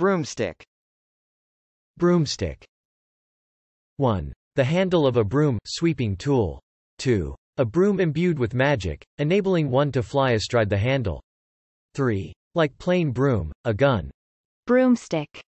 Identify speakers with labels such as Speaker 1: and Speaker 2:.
Speaker 1: Broomstick Broomstick 1. The handle of a broom, sweeping tool. 2. A broom imbued with magic, enabling one to fly astride the handle. 3. Like plain broom, a gun.
Speaker 2: Broomstick